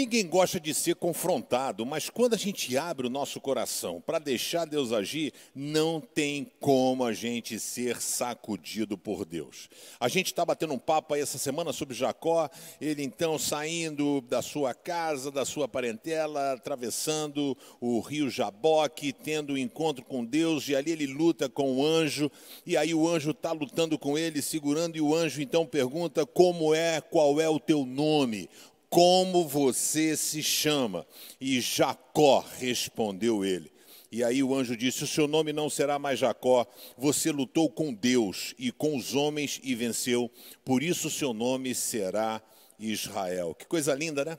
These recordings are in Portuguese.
Ninguém gosta de ser confrontado, mas quando a gente abre o nosso coração para deixar Deus agir, não tem como a gente ser sacudido por Deus. A gente está batendo um papo aí essa semana sobre Jacó, ele então saindo da sua casa, da sua parentela, atravessando o rio Jaboque, tendo o um encontro com Deus, e ali ele luta com o anjo, e aí o anjo está lutando com ele, segurando, e o anjo então pergunta: como é, qual é o teu nome? como você se chama? E Jacó respondeu ele. E aí o anjo disse: O seu nome não será mais Jacó, você lutou com Deus e com os homens e venceu, por isso o seu nome será Israel. Que coisa linda, né?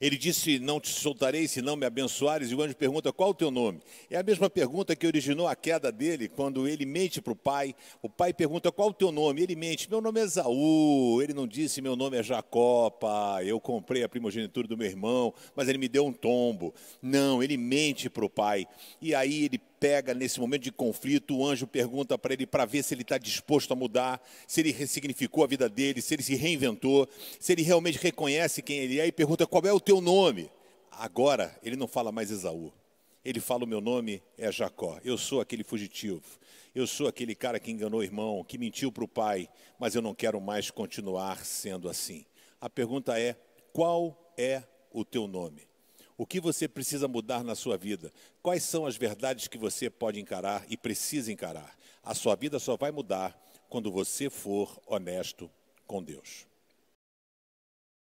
Ele disse: Não te soltarei se não me abençoares. E o anjo pergunta: Qual o teu nome? É a mesma pergunta que originou a queda dele quando ele mente para o pai. O pai pergunta: Qual o teu nome? Ele mente: Meu nome é Esaú. Ele não disse: Meu nome é Jacó, pai. Eu comprei a primogenitura do meu irmão, mas ele me deu um tombo. Não, ele mente para o pai. E aí ele pega nesse momento de conflito, o anjo pergunta para ele para ver se ele está disposto a mudar, se ele ressignificou a vida dele, se ele se reinventou, se ele realmente reconhece quem ele é e pergunta qual é o teu nome. Agora ele não fala mais Esaú. Ele fala: o meu nome é Jacó. Eu sou aquele fugitivo. Eu sou aquele cara que enganou o irmão, que mentiu para o pai, mas eu não quero mais continuar sendo assim. A pergunta é: qual é o teu nome? O que você precisa mudar na sua vida? Quais são as verdades que você pode encarar e precisa encarar? A sua vida só vai mudar quando você for honesto com Deus.